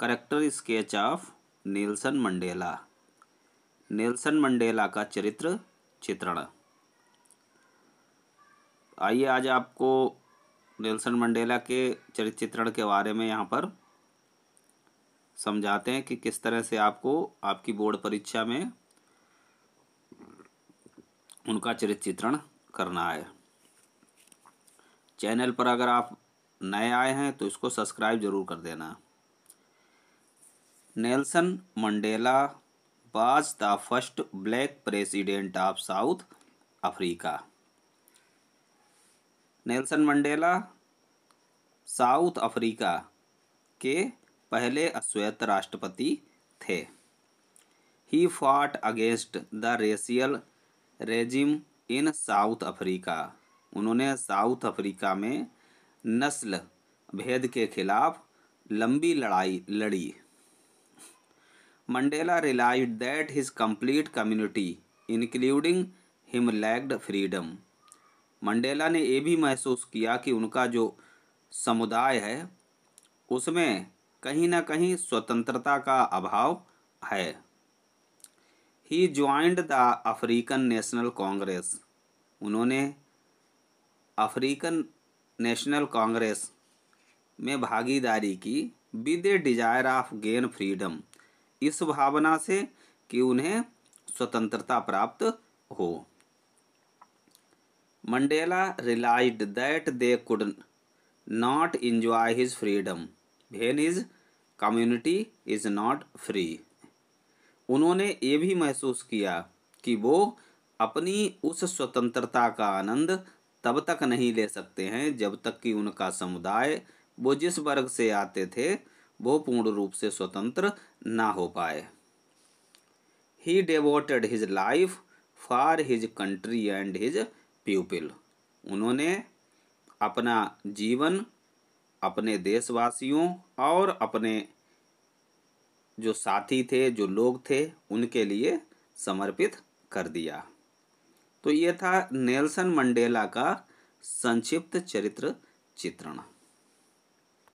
Character sketch of Nelson Mandela Nelson Mandela का चरित्र चित्रण आइए आज आपको नेल्सन मंडेला के चरित्र चित्रण के बारे में यहाँ पर समझाते हैं कि किस तरह से आपको आपकी बोर्ड परीक्षा में उनका चरित्र चित्रण करना है चैनल पर अगर आप नए आए हैं तो इसको सब्सक्राइब जरूर कर देना Nelson Mandela was the first black president of South Africa Nelson Mandela South Africa के पहले अश्वेत राष्ट्रपति थे he fought against the racial regime in South Africa उन्होंने साउथ अफ्रीका में नस्ल भेद के खिलाफ लंबी लड़ाई लड़ी Mandela realized that his complete community, including him, lacked freedom. Mandela ने यह भी महसूस किया कि उनका जो समुदाय है उसमें कहीं ना कहीं स्वतंत्रता का अभाव है he joined the African National Congress उन्होंने अफ्रीकन नेशनल कांग्रेस में भागीदारी की with a desire of gain freedom इस भावना से कि उन्हें स्वतंत्रता प्राप्त हो Mandela realised that they could not enjoy his freedom when his community is not free उन्होंने ये भी महसूस किया कि वो अपनी उस स्वतंत्रता का आनंद तब तक नहीं ले सकते हैं जब तक कि उनका समुदाय वो जिस वर्ग से आते थे वो पूर्ण रूप से स्वतंत्र ना हो पाए he devoted his life for his country and his people उन्होंने अपना जीवन अपने देशवासियों और अपने जो साथी थे जो लोग थे उनके लिए समर्पित कर दिया तो ये था नेल्सन मंडेला का संक्षिप्त चरित्र चित्रण